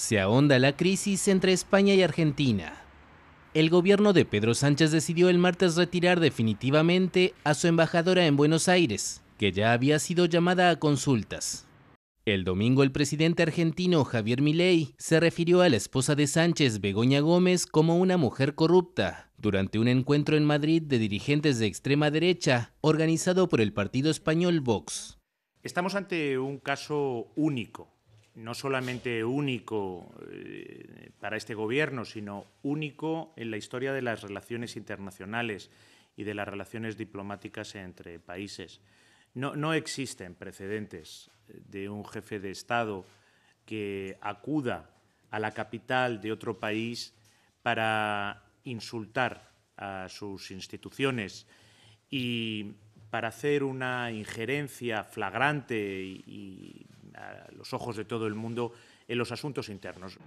se ahonda la crisis entre España y Argentina. El gobierno de Pedro Sánchez decidió el martes retirar definitivamente a su embajadora en Buenos Aires, que ya había sido llamada a consultas. El domingo el presidente argentino Javier Milei se refirió a la esposa de Sánchez, Begoña Gómez, como una mujer corrupta, durante un encuentro en Madrid de dirigentes de extrema derecha organizado por el partido español Vox. Estamos ante un caso único no solamente único eh, para este gobierno, sino único en la historia de las relaciones internacionales y de las relaciones diplomáticas entre países. No, no existen precedentes de un jefe de Estado que acuda a la capital de otro país para insultar a sus instituciones y para hacer una injerencia flagrante y los ojos de todo el mundo en los asuntos internos.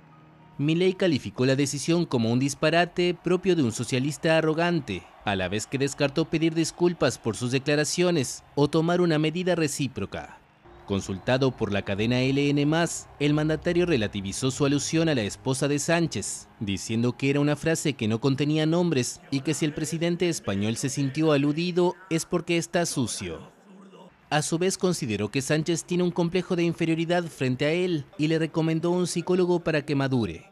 Milley calificó la decisión como un disparate propio de un socialista arrogante, a la vez que descartó pedir disculpas por sus declaraciones o tomar una medida recíproca. Consultado por la cadena LN, el mandatario relativizó su alusión a la esposa de Sánchez, diciendo que era una frase que no contenía nombres y que si el presidente español se sintió aludido es porque está sucio. A su vez consideró que Sánchez tiene un complejo de inferioridad frente a él y le recomendó un psicólogo para que madure.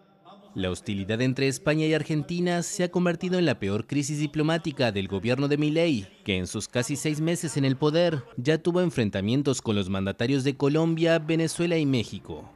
La hostilidad entre España y Argentina se ha convertido en la peor crisis diplomática del gobierno de Milei, que en sus casi seis meses en el poder ya tuvo enfrentamientos con los mandatarios de Colombia, Venezuela y México.